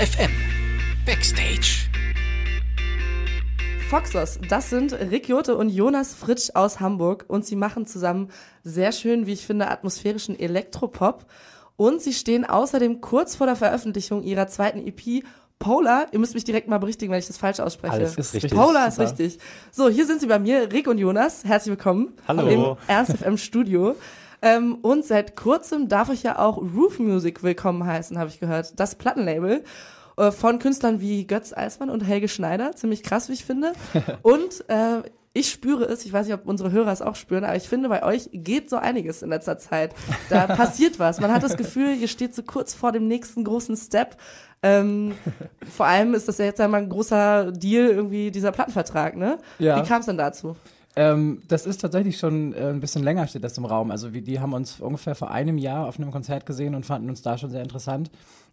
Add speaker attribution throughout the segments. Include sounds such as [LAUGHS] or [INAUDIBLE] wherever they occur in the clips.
Speaker 1: FM. Backstage. Foxos, das sind Rick Jote und Jonas Fritsch aus Hamburg und sie machen zusammen sehr schön, wie ich finde, atmosphärischen Elektropop. Und sie stehen außerdem kurz vor der Veröffentlichung ihrer zweiten EP Polar. Ihr müsst mich direkt mal berichtigen, wenn ich das falsch ausspreche. Alles ist richtig. Polar ist richtig. So, hier sind sie bei mir, Rick und Jonas. Herzlich willkommen. Hallo. Im RSFM Studio. Ähm, und seit kurzem darf ich ja auch Roof Music willkommen heißen, habe ich gehört. Das Plattenlabel äh, von Künstlern wie Götz Eismann und Helge Schneider. Ziemlich krass, wie ich finde. [LAUGHS] und äh, ich spüre es, ich weiß nicht, ob unsere Hörer es auch spüren, aber ich finde, bei euch geht so einiges in letzter Zeit. Da [LAUGHS] passiert was. Man hat das Gefühl, ihr steht so kurz vor dem nächsten großen Step. Ähm, vor allem ist das ja jetzt einmal ein großer Deal, irgendwie dieser Plattenvertrag, ne? Ja. Wie kam es denn dazu?
Speaker 2: Ähm, das ist tatsächlich schon äh, ein bisschen länger steht das im Raum. Also wir, die haben uns ungefähr vor einem Jahr auf einem Konzert gesehen und fanden uns da schon sehr interessant.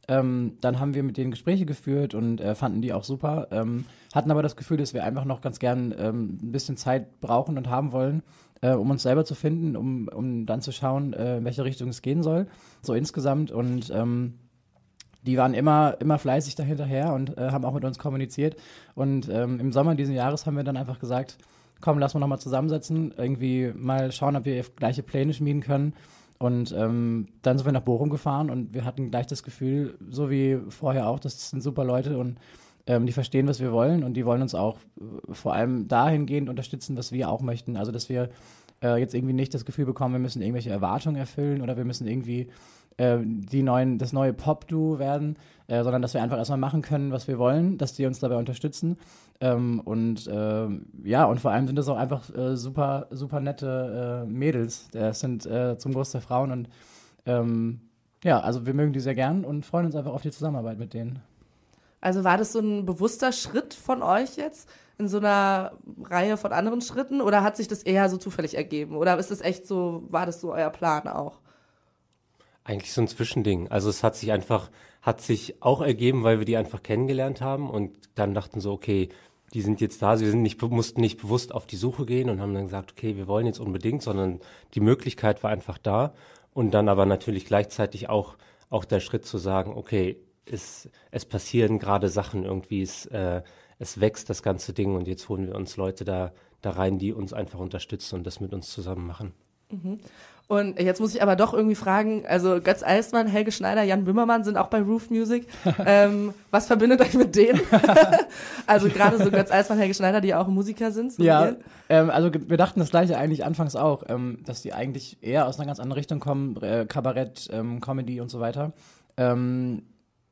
Speaker 2: Ähm, dann haben wir mit denen Gespräche geführt und äh, fanden die auch super. Ähm, hatten aber das Gefühl, dass wir einfach noch ganz gern ähm, ein bisschen Zeit brauchen und haben wollen, äh, um uns selber zu finden, um, um dann zu schauen, äh, in welche Richtung es gehen soll. So insgesamt und ähm, die waren immer, immer fleißig dahinterher und äh, haben auch mit uns kommuniziert. Und ähm, im Sommer diesen Jahres haben wir dann einfach gesagt, komm, lass mal nochmal zusammensetzen, irgendwie mal schauen, ob wir gleiche Pläne schmieden können. Und ähm, dann sind wir nach Bochum gefahren und wir hatten gleich das Gefühl, so wie vorher auch, das sind super Leute und ähm, die verstehen, was wir wollen und die wollen uns auch äh, vor allem dahingehend unterstützen, was wir auch möchten. Also, dass wir äh, jetzt irgendwie nicht das Gefühl bekommen, wir müssen irgendwelche Erwartungen erfüllen oder wir müssen irgendwie äh, die neuen, das neue Pop-Du werden, äh, sondern dass wir einfach erstmal machen können, was wir wollen, dass die uns dabei unterstützen. Ähm, und äh, ja, und vor allem sind das auch einfach äh, super, super nette äh, Mädels. Das äh, sind äh, zum Großteil Frauen und
Speaker 1: ähm, ja, also wir mögen die sehr gern und freuen uns einfach auf die Zusammenarbeit mit denen. Also war das so ein bewusster Schritt von euch jetzt in so einer Reihe von anderen Schritten oder hat sich das eher so zufällig ergeben oder ist das echt so, war das so euer Plan auch?
Speaker 3: Eigentlich so ein Zwischending. Also es hat sich einfach hat sich auch ergeben, weil wir die einfach kennengelernt haben und dann dachten so, okay, die sind jetzt da, wir sind nicht, mussten nicht bewusst auf die Suche gehen und haben dann gesagt, okay, wir wollen jetzt unbedingt, sondern die Möglichkeit war einfach da und dann aber natürlich gleichzeitig auch, auch der Schritt zu sagen, okay, es, es passieren gerade Sachen irgendwie, es, äh, es wächst das ganze Ding und jetzt holen wir uns Leute da, da rein, die uns einfach unterstützen und das mit uns zusammen machen.
Speaker 1: Mhm. Und jetzt muss ich aber doch irgendwie fragen, also Götz Eismann, Helge Schneider, Jan Böhmermann sind auch bei Roof Music. [LAUGHS] ähm, was verbindet euch mit denen? [LAUGHS] also gerade so Götz Eismann, Helge Schneider, die ja auch Musiker sind. So ja,
Speaker 2: ähm, also wir dachten das gleiche eigentlich anfangs auch, ähm, dass die eigentlich eher aus einer ganz anderen Richtung kommen, äh, Kabarett, ähm, Comedy und so weiter ähm,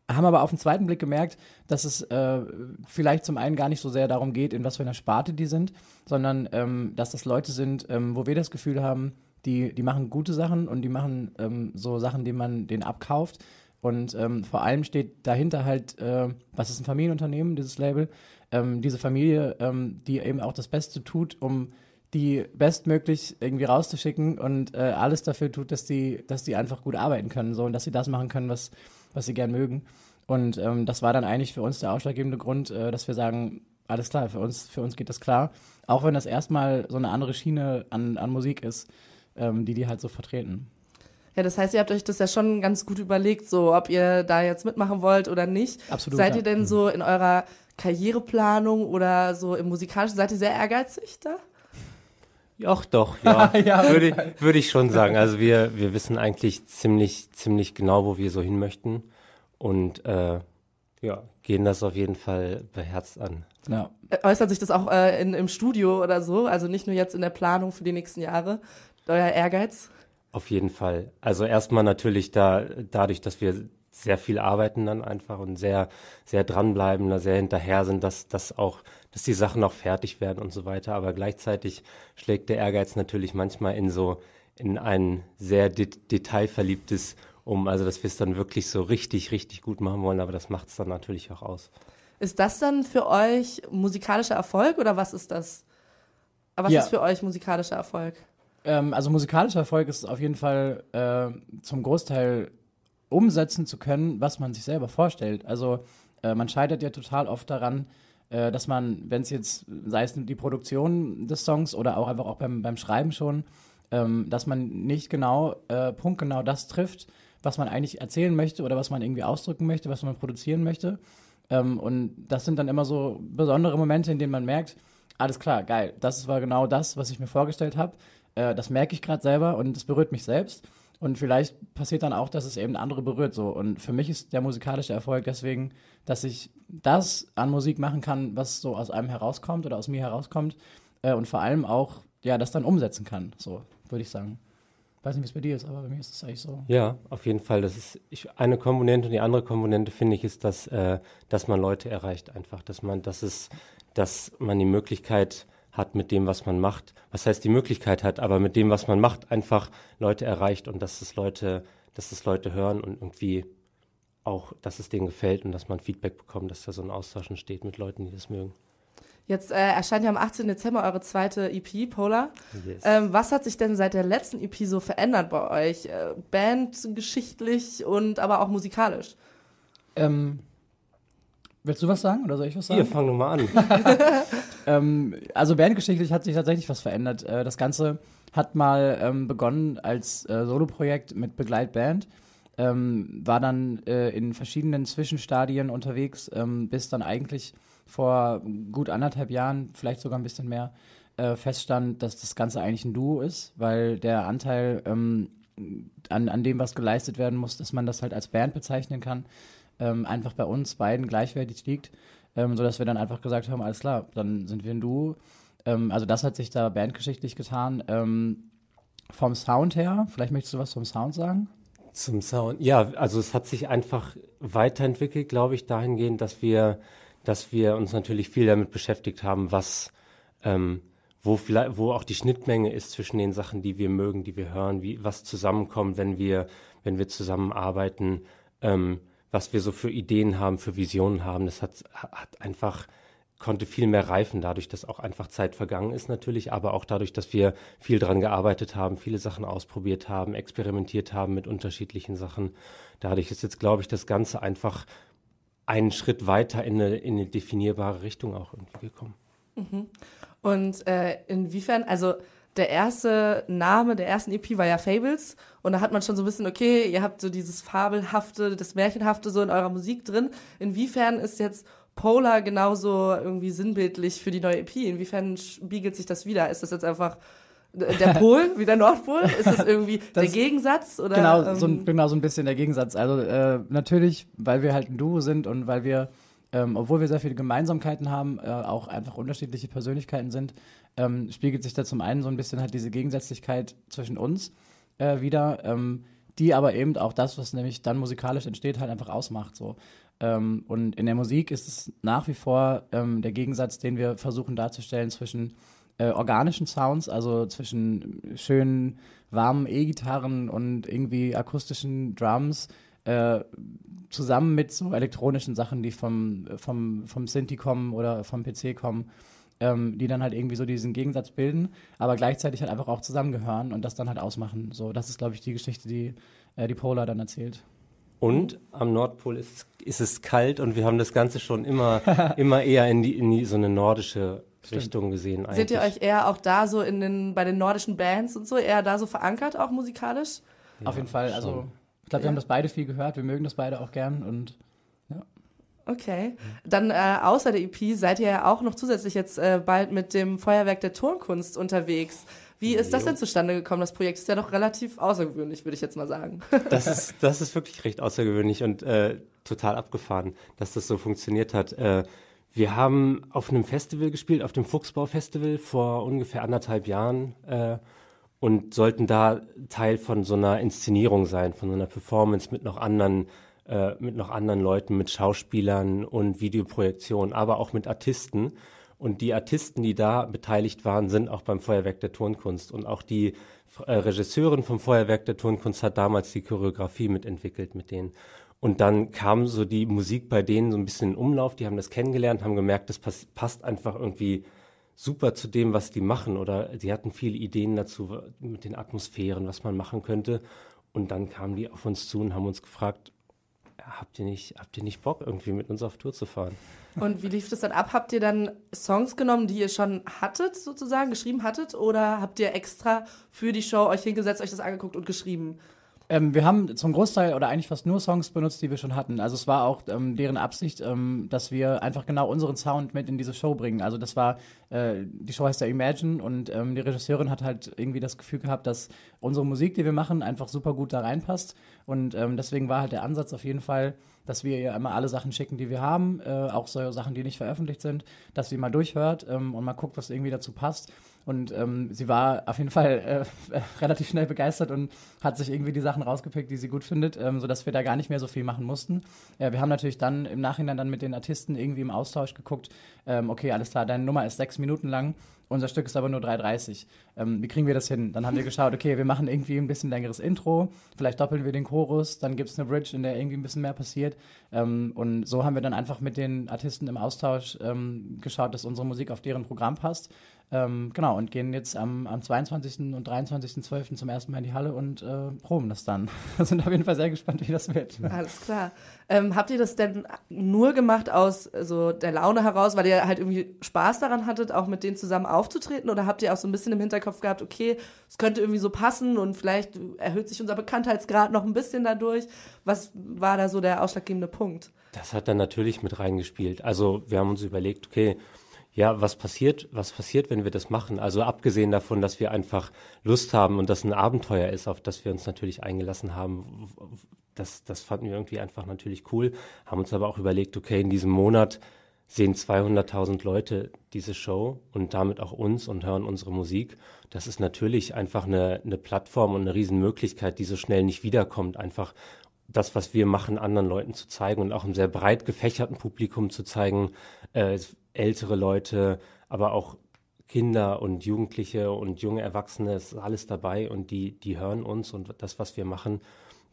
Speaker 2: haben aber auf den zweiten Blick gemerkt, dass es äh, vielleicht zum einen gar nicht so sehr darum geht, in was für einer Sparte die sind, sondern ähm, dass das Leute sind, ähm, wo wir das Gefühl haben, die, die machen gute Sachen und die machen ähm, so Sachen, die man denen abkauft. Und ähm, vor allem steht dahinter halt, äh, was ist ein Familienunternehmen, dieses Label, ähm, diese Familie, ähm, die eben auch das Beste tut, um die bestmöglich irgendwie rauszuschicken und äh, alles dafür tut, dass die, dass die einfach gut arbeiten können so, und dass sie das machen können, was, was sie gern mögen. Und ähm, das war dann eigentlich für uns der ausschlaggebende Grund, äh, dass wir sagen, alles klar, für uns, für uns geht das klar. Auch wenn das erstmal so eine andere Schiene an, an Musik ist ähm, die die halt so vertreten.
Speaker 1: Ja, das heißt, ihr habt euch das ja schon ganz gut überlegt, so ob ihr da jetzt mitmachen wollt oder nicht. Absolut. Seid ihr denn ja. Mhm. so in eurer Karriereplanung oder so im musikalischen, seid ihr sehr ehrgeizig da?
Speaker 3: Ach doch, ja. [LAUGHS] ja. Würde, würde ich schon sagen. Also wir, wir wissen eigentlich ziemlich, ziemlich genau, wo wir so hin möchten. Und äh, ja, gehen das auf jeden Fall beherzt an.
Speaker 2: Ja.
Speaker 1: Äh, äußert sich das auch äh, in, im Studio oder so? Also nicht nur jetzt in der Planung für die nächsten Jahre, euer Ehrgeiz?
Speaker 3: Auf jeden Fall. Also erstmal natürlich da, dadurch, dass wir sehr viel arbeiten dann einfach und sehr, sehr dranbleiben, sehr hinterher sind, dass, dass auch, dass die Sachen auch fertig werden und so weiter. Aber gleichzeitig schlägt der Ehrgeiz natürlich manchmal in so, in ein sehr de detailverliebtes um, also dass wir es dann wirklich so richtig, richtig gut machen wollen, aber das macht es dann natürlich auch aus.
Speaker 1: Ist das dann für euch musikalischer Erfolg oder was ist das? Aber was ja. ist für euch musikalischer Erfolg?
Speaker 2: ähm, also musikalischer Erfolg ist auf jeden Fall äh, zum Großteil umsetzen zu können, was man sich selber vorstellt. Also äh, man scheitert ja total oft daran, äh, dass man, wenn es jetzt, sei es die Produktion des Songs oder auch einfach auch beim, beim Schreiben schon, ähm, dass man nicht genau, äh, punktgenau das trifft, was man eigentlich erzählen möchte oder was man irgendwie ausdrücken möchte, was man produzieren möchte. Ähm, und das sind dann immer so besondere Momente, in denen man merkt, alles klar, geil, das war genau das, was ich mir vorgestellt habe äh, das merke ich gerade selber und es berührt mich selbst. Und vielleicht passiert dann auch, dass es eben andere berührt so. Und für mich ist der musikalische Erfolg deswegen, dass ich das an Musik machen kann, was so aus einem herauskommt oder aus mir herauskommt. Äh, und vor allem auch, ja, das dann umsetzen kann, so würde ich sagen. weiß nicht, wie es bei dir ist, aber bei mir ist es eigentlich so. Ja,
Speaker 3: auf jeden Fall. Das ist ich, eine Komponente und die andere Komponente finde ich ist, dass, äh, dass man Leute erreicht einfach, dass man, dass es, dass man die Möglichkeit hat, hat mit dem, was man macht, was heißt die Möglichkeit hat, aber mit dem, was man macht, einfach Leute erreicht und dass es Leute, dass es Leute hören und irgendwie auch, dass es denen gefällt und dass man Feedback bekommt, dass da so ein Austausch entsteht mit Leuten, die das mögen.
Speaker 1: Jetzt äh, erscheint ja am 18. Dezember eure zweite EP, Polar. Yes. Ähm, was hat sich denn seit der letzten EP so verändert bei euch? Äh, Band, geschichtlich und aber auch musikalisch?
Speaker 2: Ähm, Willst du was sagen oder soll ich was sagen? Hier, fang nochmal an. [LAUGHS] ähm, also bandgeschichtlich hat sich tatsächlich was verändert. Äh, das Ganze hat mal ähm, begonnen als äh, Soloprojekt mit Begleitband. Ähm, war dann äh, in verschiedenen Zwischenstadien unterwegs, ähm, bis dann eigentlich vor gut anderthalb Jahren, vielleicht sogar ein bisschen mehr, äh, feststand, dass das Ganze eigentlich ein Duo ist, weil der Anteil ähm, an, an dem, was geleistet werden muss, dass man das halt als Band bezeichnen kann, ähm, einfach bei uns beiden gleichwertig liegt, ähm, sodass wir dann einfach gesagt haben, alles klar, dann sind wir ein Duo. Ähm, also das hat sich da bandgeschichtlich getan. Ähm, vom Sound her, vielleicht möchtest du was zum Sound sagen?
Speaker 3: Zum Sound, ja, also es hat sich einfach weiterentwickelt, glaube ich, dahingehend, dass wir, dass wir uns natürlich viel damit beschäftigt haben, was ähm, wo vielleicht, wo auch die Schnittmenge ist zwischen den Sachen, die wir mögen, die wir hören, wie was zusammenkommt, wenn wir, wenn wir zusammenarbeiten. Ähm, was wir so für Ideen haben, für Visionen haben, das hat, hat einfach konnte viel mehr reifen, dadurch, dass auch einfach Zeit vergangen ist natürlich, aber auch dadurch, dass wir viel dran gearbeitet haben, viele Sachen ausprobiert haben, experimentiert haben mit unterschiedlichen Sachen. Dadurch ist jetzt, glaube ich, das Ganze einfach einen Schritt weiter in eine, in eine definierbare Richtung auch irgendwie gekommen.
Speaker 1: Mhm. Und äh, inwiefern, also der erste Name der ersten EP war ja Fables. Und da hat man schon so ein bisschen, okay, ihr habt so dieses Fabelhafte, das Märchenhafte so in eurer Musik drin. Inwiefern ist jetzt Polar genauso irgendwie sinnbildlich für die neue EP? Inwiefern spiegelt sich das wieder? Ist das jetzt einfach der [LAUGHS] Pol, wie der Nordpol? Ist das irgendwie das der Gegensatz? Oder, genau, ähm, so ein, ähm?
Speaker 2: genau so ein bisschen der Gegensatz. Also äh, natürlich, weil wir halt ein Duo sind und weil wir ähm, obwohl wir sehr viele Gemeinsamkeiten haben, äh, auch einfach unterschiedliche Persönlichkeiten sind, ähm, spiegelt sich da zum einen so ein bisschen halt diese Gegensätzlichkeit zwischen uns äh, wieder, ähm, die aber eben auch das, was nämlich dann musikalisch entsteht, halt einfach ausmacht. So. Ähm, und in der Musik ist es nach wie vor ähm, der Gegensatz, den wir versuchen darzustellen zwischen äh, organischen Sounds, also zwischen schönen, warmen E-Gitarren und irgendwie akustischen Drums äh, zusammen mit so elektronischen Sachen, die vom, vom, vom Sinti kommen oder vom PC kommen, ähm, die dann halt irgendwie so diesen Gegensatz bilden, aber gleichzeitig halt einfach auch zusammengehören und das dann halt ausmachen. So, das ist, glaube ich, die Geschichte, die äh, die Polar dann erzählt.
Speaker 3: Und am Nordpol ist, ist, es kalt und wir haben das Ganze schon immer, [LAUGHS] immer eher in, die, in die, so eine nordische Stimmt. Richtung gesehen. Eigentlich. Seht ihr euch
Speaker 1: eher auch da so in den, bei den nordischen Bands und so, eher da so verankert auch musikalisch? Ja, Auf jeden Fall, also schon. also
Speaker 2: ich glaube, wir ja. haben das beide viel gehört. Wir mögen das beide auch gern und ja.
Speaker 1: Okay. Dann äh, außer der EP seid ihr ja auch noch zusätzlich jetzt äh, bald mit dem Feuerwerk der Turnkunst unterwegs. Wie ist das denn zustande gekommen? Das Projekt ist ja doch relativ außergewöhnlich, würde ich jetzt mal sagen. [LAUGHS] Das ist,
Speaker 3: das ist wirklich recht außergewöhnlich und äh, total abgefahren, dass das so funktioniert hat. Äh, wir haben auf einem Festival gespielt, auf dem Fuchsbau-Festival vor ungefähr anderthalb Jahren. Äh, und sollten da Teil von so einer Inszenierung sein, von so einer Performance mit noch anderen äh, mit noch anderen Leuten, mit Schauspielern und Videoprojektionen, aber auch mit Artisten. Und die Artisten, die da beteiligt waren, sind auch beim Feuerwerk der Turnkunst. Und auch die äh, Regisseurin vom Feuerwerk der Turnkunst hat damals die Choreografie mitentwickelt mit denen. Und dann kam so die Musik bei denen so ein bisschen in Umlauf. Die haben das kennengelernt, haben gemerkt, das pass passt einfach irgendwie super zu dem, was die machen. Oder die hatten viele Ideen dazu mit den Atmosphären, was man machen könnte. Und dann kamen die auf uns zu und haben uns gefragt, habt ihr nicht, habt ihr nicht Bock, irgendwie mit uns auf Tour zu fahren?
Speaker 1: Und wie lief das dann ab? Habt ihr dann Songs genommen, die ihr schon hattet, sozusagen, geschrieben hattet? Oder habt ihr extra für die Show euch hingesetzt, euch das angeguckt und geschrieben?
Speaker 2: Ähm, wir haben zum Großteil oder eigentlich fast nur Songs benutzt, die wir schon hatten. Also es war auch ähm, deren Absicht, ähm, dass wir einfach genau unseren Sound mit in diese Show bringen. Also das war, äh, die Show heißt ja Imagine und ähm, die Regisseurin hat halt irgendwie das Gefühl gehabt, dass unsere Musik, die wir machen, einfach super gut da reinpasst. Und ähm, deswegen war halt der Ansatz auf jeden Fall, dass wir ihr immer alle Sachen schicken, die wir haben, äh, auch so Sachen, die nicht veröffentlicht sind, dass sie mal durchhört ähm, und mal guckt, was irgendwie dazu passt. Und ähm, sie war auf jeden Fall äh, äh, [LAUGHS] relativ schnell begeistert und hat sich irgendwie die Sachen rausgepickt, die sie gut findet, ähm, sodass wir da gar nicht mehr so viel machen mussten. Äh, wir haben natürlich dann im Nachhinein dann mit den Artisten irgendwie im Austausch geguckt, ähm, okay, alles klar, deine Nummer ist sechs Minuten lang, unser Stück ist aber nur 3,30. Ähm, wie kriegen wir das hin? Dann haben wir geschaut, okay, wir machen irgendwie ein bisschen längeres Intro, vielleicht doppeln wir den Chorus, dann gibt es eine Bridge, in der irgendwie ein bisschen mehr passiert. Ähm, und so haben wir dann einfach mit den Artisten im Austausch ähm, geschaut, dass unsere Musik auf deren Programm passt. Ähm, genau, und gehen jetzt am, am 22. und 23.12. zum ersten Mal in die Halle und äh, proben das dann. Wir [LAUGHS] also sind auf jeden Fall sehr gespannt, wie das wird. Alles
Speaker 1: klar. Ähm, habt ihr das denn nur gemacht aus also der Laune heraus, weil ihr halt irgendwie Spaß daran hattet, auch mit denen zusammen aufzutreten? Oder habt ihr auch so ein bisschen im Hinterkopf gehabt, okay, es könnte irgendwie so passen und vielleicht erhöht sich unser Bekanntheitsgrad noch ein bisschen dadurch? Was war da so der ausschlaggebende Punkt?
Speaker 3: Das hat dann natürlich mit reingespielt. Also wir haben uns überlegt, okay, ja, was passiert, was passiert, wenn wir das machen? Also abgesehen davon, dass wir einfach Lust haben und das ein Abenteuer ist, auf das wir uns natürlich eingelassen haben, das, das fanden wir irgendwie einfach natürlich cool, haben uns aber auch überlegt, okay, in diesem Monat sehen 200.000 Leute diese Show und damit auch uns und hören unsere Musik. Das ist natürlich einfach eine, eine Plattform und eine Riesenmöglichkeit, die so schnell nicht wiederkommt, einfach das, was wir machen, anderen Leuten zu zeigen und auch einem sehr breit gefächerten Publikum zu zeigen, äh, ältere Leute, aber auch Kinder und Jugendliche und junge Erwachsene, ist alles dabei und die, die hören uns und das, was wir machen,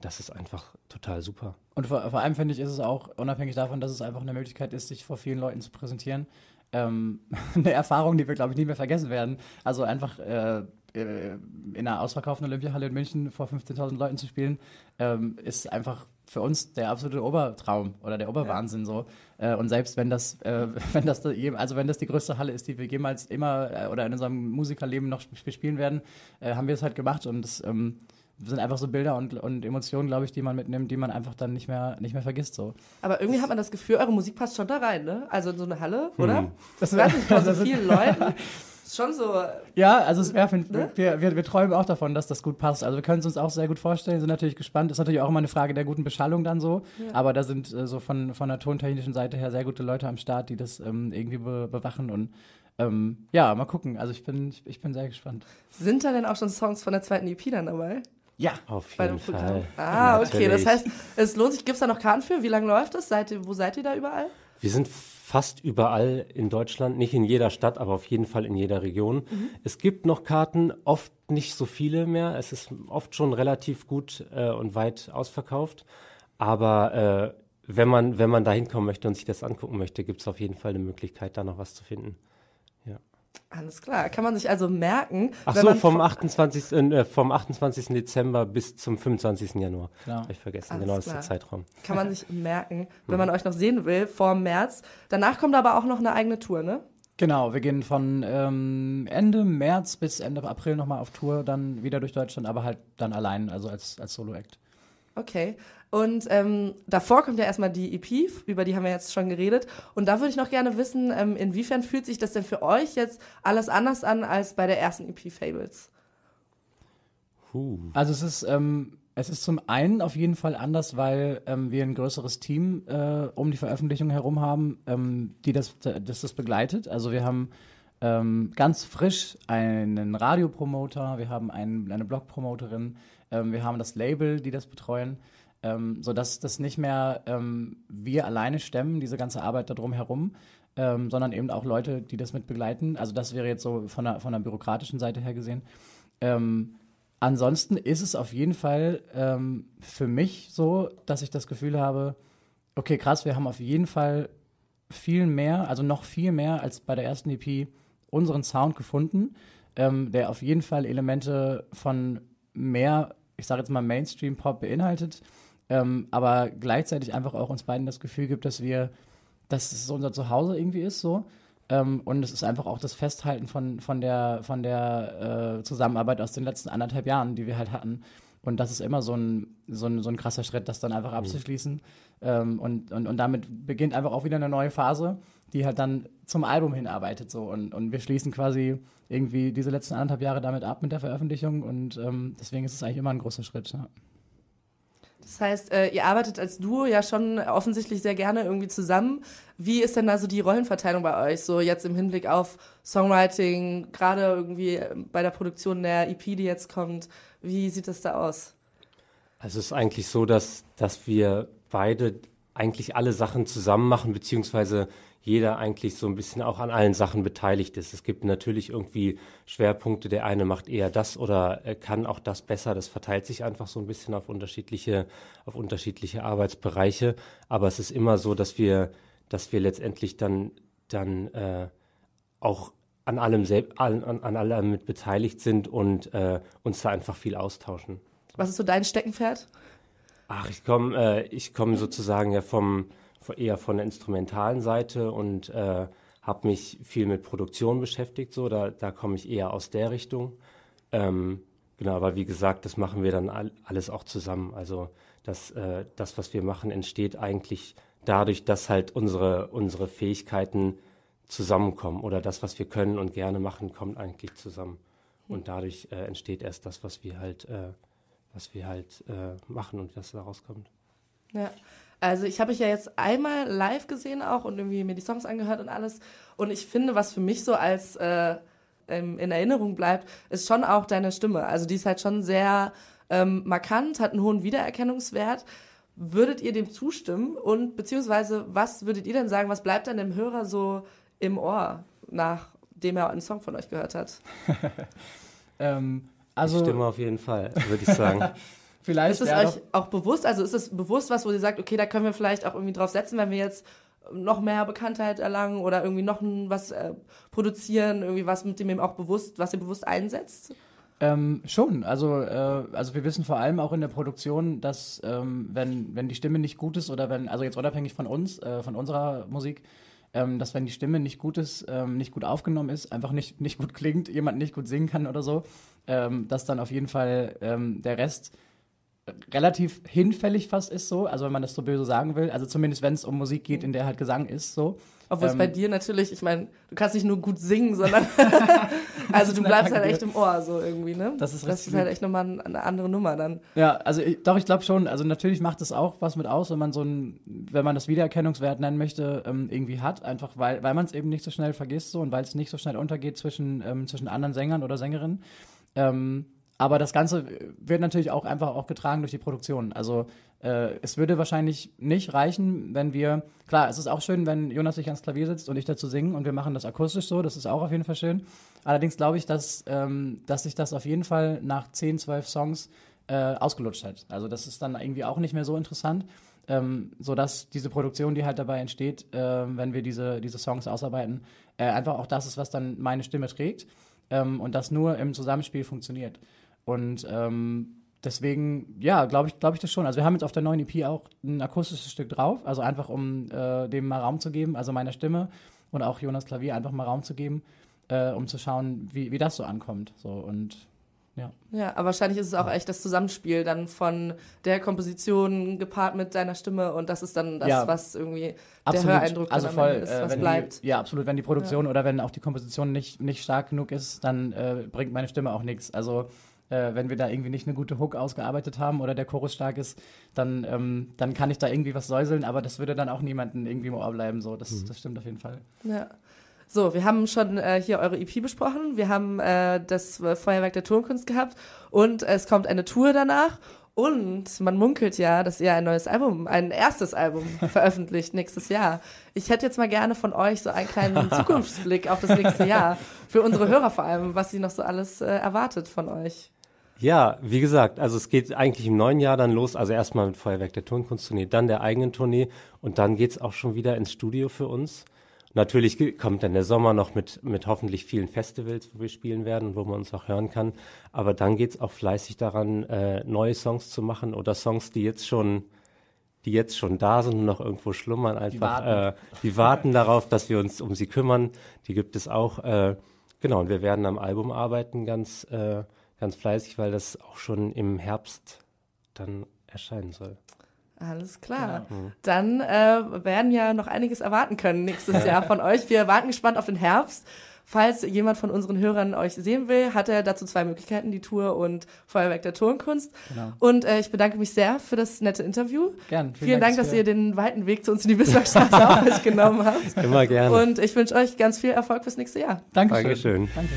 Speaker 3: das ist einfach total super.
Speaker 2: Und vor, vor allem finde ich, ist es auch unabhängig davon, dass es einfach eine Möglichkeit ist, sich vor vielen Leuten zu präsentieren. Ähm, [LAUGHS] eine Erfahrung, die wir, glaube ich, nie mehr vergessen werden. Also einfach äh, äh, in einer ausverkauften Olympiahalle in München vor 15.000 Leuten zu spielen, ähm, ist einfach für uns der absolute Obertraum oder der Oberwahnsinn ja. so. Äh, und selbst wenn das, äh, [LAUGHS] wenn das, also wenn das die größte Halle ist, die wir jemals immer äh, oder in unserem Musikerleben noch sp spielen werden, äh, haben wir es halt gemacht und das ähm, sind einfach so Bilder und, und Emotionen, glaube ich, die man mitnimmt, die man einfach dann nicht mehr, nicht mehr vergisst. So.
Speaker 1: Aber irgendwie das hat man das Gefühl, eure Musik passt schon da rein, ne? Also in so eine Halle, hm. oder? Das, das weiß nicht, vor [LAUGHS] so vielen Leuten. [LAUGHS] ist schon so. Äh, ja, also es, ja, ne?
Speaker 2: wir, wir, wir, träumen auch davon, dass das gut passt. Also wir können es uns auch sehr gut vorstellen, sind natürlich gespannt. Ist natürlich auch immer eine Frage der guten Beschallung dann so. Ja. Aber da sind äh, so von, von der tontechnischen Seite her sehr gute Leute am Start, die das ähm, irgendwie be bewachen und ähm, ja, mal gucken. Also ich bin, ich, ich bin sehr gespannt.
Speaker 1: Sind da denn auch schon Songs von der zweiten EP dann dabei? Ja, auf jeden Fall. Ah, Natürlich. okay. Das heißt, es lohnt sich. Gibt es da noch Karten für? Wie lange läuft das? Seid ihr, wo seid ihr da überall?
Speaker 3: Wir sind fast überall in Deutschland, nicht in jeder Stadt, aber auf jeden Fall in jeder Region. Mhm. Es gibt noch Karten, oft nicht so viele mehr. Es ist oft schon relativ gut äh, und weit ausverkauft. Aber äh, wenn man, wenn man da hinkommen möchte und sich das angucken möchte, gibt es auf jeden Fall eine Möglichkeit, da noch was zu finden.
Speaker 1: Alles klar, kann man sich also merken. Ach so, vom
Speaker 3: 28. Äh, vom 28. Dezember bis zum 25. Januar. Genau. Habe ich vergessen, Alles genau das ist der Zeitraum.
Speaker 1: Kann man sich merken, wenn mhm. man euch noch sehen will, vor März. Danach kommt aber auch noch eine eigene Tour, ne?
Speaker 2: Genau, wir gehen von ähm, Ende März bis Ende April nochmal auf Tour, dann wieder durch Deutschland, aber halt dann allein, also als, als Solo-Act.
Speaker 1: Okay. Und ähm, davor kommt ja erstmal die EP, über die haben wir jetzt schon geredet. Und da würde ich noch gerne wissen, ähm, inwiefern fühlt sich das denn für euch jetzt alles anders an als bei der ersten EP Fables?
Speaker 2: Also es ist, ähm, es ist zum einen auf jeden Fall anders, weil ähm, wir ein größeres Team äh, um die Veröffentlichung herum haben, ähm, die das, das, das begleitet. Also wir haben ähm, ganz frisch einen Radiopromoter, wir haben einen, eine Blogpromoterin, ähm, wir haben das Label, die das betreuen, ähm, sodass das nicht mehr ähm, wir alleine stemmen, diese ganze Arbeit da darum herum, ähm, sondern eben auch Leute, die das mit begleiten. Also das wäre jetzt so von der, von der bürokratischen Seite her gesehen. Ähm, ansonsten ist es auf jeden Fall ähm, für mich so, dass ich das Gefühl habe, okay, krass, wir haben auf jeden Fall viel mehr, also noch viel mehr als bei der ersten EP unseren Sound gefunden, ähm, der auf jeden Fall Elemente von mehr, ich sage jetzt mal Mainstream-Pop beinhaltet, ähm, aber gleichzeitig einfach auch uns beiden das Gefühl gibt, dass wir, dass es unser Zuhause irgendwie ist, so. Ähm, und es ist einfach auch das Festhalten von, von der, von der äh, Zusammenarbeit aus den letzten anderthalb Jahren, die wir halt hatten. Und das ist immer so ein so ein, so ein krasser Schritt, das dann einfach mhm. abzuschließen. Mhm. Ähm, und, und, und damit beginnt einfach auch wieder eine neue Phase, die halt dann zum Album hinarbeitet. So. Und, und wir schließen quasi irgendwie diese letzten anderthalb Jahre damit ab mit der Veröffentlichung. Und ähm, deswegen ist es eigentlich immer ein großer Schritt. Ja.
Speaker 1: Das heißt, äh, ihr arbeitet als Duo ja schon offensichtlich sehr gerne irgendwie zusammen. Wie ist denn da so die Rollenverteilung bei euch, so jetzt im Hinblick auf Songwriting, gerade irgendwie bei der Produktion der EP, die jetzt kommt? Wie sieht das da aus?
Speaker 3: Also es ist eigentlich so, dass, dass wir beide eigentlich alle Sachen zusammen machen, beziehungsweise jeder eigentlich so ein bisschen auch an allen Sachen beteiligt ist. Es gibt natürlich irgendwie Schwerpunkte, der eine macht eher das oder äh, kann auch das besser. Das verteilt sich einfach so ein bisschen auf unterschiedliche, auf unterschiedliche Arbeitsbereiche. Aber es ist immer so, dass wir, dass wir letztendlich dann, dann äh, auch an allem, an, an allem mit beteiligt sind und äh, uns da einfach viel austauschen.
Speaker 1: Was ist so dein Steckenpferd?
Speaker 3: Ach, ich komme äh, komm sozusagen ja vom, eher von der instrumentalen Seite und äh, habe mich viel mit Produktion beschäftigt. So. Da, da komme ich eher aus der Richtung. Ähm, genau, aber wie gesagt, das machen wir dann all, alles auch zusammen. Also das, äh, das, was wir machen, entsteht eigentlich dadurch, dass halt unsere, unsere Fähigkeiten zusammenkommen oder das, was wir können und gerne machen, kommt eigentlich zusammen. Hm. Und dadurch äh, entsteht erst das, was wir halt äh, was wir halt äh, machen und was da rauskommt.
Speaker 1: Ja. Also ich habe euch ja jetzt einmal live gesehen auch und irgendwie mir die Songs angehört und alles. Und ich finde, was für mich so als äh, ähm, in Erinnerung bleibt, ist schon auch deine Stimme. Also die ist halt schon sehr ähm, markant, hat einen hohen Wiedererkennungswert. Würdet ihr dem zustimmen? Und beziehungsweise, was würdet ihr denn sagen, was bleibt dann dem Hörer so im Ohr, nachdem er einen Song von euch gehört hat? [LAUGHS]
Speaker 2: [LAUGHS] ähm, also, ich stimme auf jeden Fall, würde ich sagen. [LAUGHS]
Speaker 1: vielleicht ist es euch auch bewusst, also ist es bewusst was, wo ihr sagt, okay, da können wir vielleicht auch irgendwie drauf setzen, wenn wir jetzt noch mehr Bekanntheit erlangen oder irgendwie noch was äh, produzieren, irgendwie was, mit dem ihr auch bewusst, was ihr bewusst einsetzt?
Speaker 2: Ähm, schon, also, äh, also wir wissen vor allem auch in der Produktion, dass ähm, wenn, wenn die Stimme nicht gut ist oder wenn, also jetzt unabhängig von uns, äh, von unserer Musik, ähm, dass wenn die Stimme nicht gut ist, ähm, nicht gut aufgenommen ist, einfach nicht, nicht gut klingt, jemand nicht gut singen kann oder so, ähm, dass dann auf jeden Fall ähm, der Rest relativ hinfällig fast ist so, also wenn man das so böse sagen will, also zumindest wenn es um Musik geht, in der halt Gesang ist so. Obwohl es ähm, bei
Speaker 1: dir natürlich, ich meine, du kannst nicht nur gut singen, sondern [LAUGHS] [LAUGHS] also du bleibst halt echt im Ohr so irgendwie, ne? Das ist, das ist halt echt nochmal eine, eine andere Nummer dann.
Speaker 2: Ja, also ich, doch, ich glaube schon, also natürlich macht es auch was mit aus, wenn man so ein, wenn man das Wiedererkennungswert nennen möchte, ähm, irgendwie hat, einfach weil, weil man es eben nicht so schnell vergisst so und weil es nicht so schnell untergeht zwischen, ähm, zwischen anderen Sängern oder Sängerinnen. Ähm, aber das Ganze äh, wird natürlich auch einfach auch getragen durch die Produktion. Also äh, es würde wahrscheinlich nicht reichen, wenn wir, klar, es ist auch schön, wenn Jonas sich ans Klavier sitzt und ich dazu singen und wir machen das akustisch so, das ist auch auf jeden Fall schön. Allerdings glaube ich, dass, ähm, dass sich das auf jeden Fall nach 10, 12 Songs äh, ausgelutscht hat. Also das ist dann irgendwie auch nicht mehr so interessant. Ähm, sodass diese Produktion, die halt dabei entsteht, äh, wenn wir diese, diese Songs ausarbeiten, äh, einfach auch das ist, was dann meine Stimme trägt ähm, und das nur im Zusammenspiel funktioniert. Und ähm, deswegen, ja, glaube ich, glaube ich das schon. Also wir haben jetzt auf der neuen EP auch ein akustisches Stück drauf, also einfach um äh, dem mal Raum zu geben, also meiner Stimme und auch Jonas Klavier einfach mal Raum zu geben, äh, um zu schauen, wie, wie das so ankommt. So und
Speaker 3: ja.
Speaker 1: ja, aber wahrscheinlich ist es auch ja. echt das Zusammenspiel dann von der Komposition gepaart mit deiner Stimme und das ist dann das, ja. was irgendwie absolut. der Höreindruck also voll, ist, äh, was bleibt. Die, ja, absolut. Wenn die Produktion ja.
Speaker 2: oder wenn auch die Komposition nicht, nicht stark genug ist, dann äh, bringt meine Stimme auch nichts. Also äh, wenn wir da irgendwie nicht eine gute Hook ausgearbeitet haben oder der Chorus stark ist, dann, ähm, dann kann ich da irgendwie was säuseln, aber das würde dann auch niemanden irgendwie im Ohr bleiben. So. Das, mhm. das stimmt auf jeden Fall.
Speaker 1: Ja. So, wir haben schon äh, hier eure EP besprochen, wir haben äh, das äh, Feuerwerk der Tonkunst gehabt und es kommt eine Tour danach und man munkelt ja, dass ihr ein neues Album, ein erstes Album [LAUGHS] veröffentlicht nächstes Jahr. Ich hätte jetzt mal gerne von euch so einen kleinen [LAUGHS] Zukunftsblick auf das nächste Jahr. Für unsere Hörer vor allem, was sie noch so alles äh, erwartet von euch.
Speaker 3: Ja, wie gesagt, also es geht eigentlich im neuen Jahr dann los. Also erstmal mit Feuerwerk der Tonkunsttournee, dann der eigenen Tournee und dann geht's auch schon wieder ins Studio für uns. Natürlich kommt dann der Sommer noch mit, mit hoffentlich vielen Festivals, wo wir spielen werden und wo man uns auch hören kann. Aber dann geht's auch fleißig daran, äh, neue Songs zu machen oder Songs, die jetzt schon die jetzt schon da sind und noch irgendwo schlummern, einfach die warten, äh, die warten darauf, dass wir uns um sie kümmern. Die gibt es auch. Äh, genau, und wir werden am Album arbeiten, ganz äh, ganz fleißig, weil das auch schon im Herbst dann erscheinen soll.
Speaker 1: Alles klar. Genau. Mhm. Dann äh, werden ja noch einiges erwarten können nächstes Jahr von euch. Wir warten gespannt auf den Herbst. Falls jemand von unseren Hörern euch sehen will, hat er dazu zwei Möglichkeiten, die Tour und Feuerwerk der Turnkunst. Genau. Und äh, ich bedanke mich sehr für das nette Interview. Gern. Vielen, vielen Dank, Dank dass ihr den weiten Weg zu uns in die Bismarckstraße [LAUGHS] auf euch genommen habt. Immer gerne. Und ich wünsche euch ganz viel Erfolg fürs nächste Jahr.
Speaker 3: Dankeschön. Dankeschön.
Speaker 1: Danke.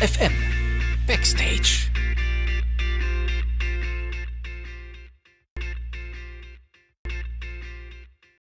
Speaker 2: FM Backstage.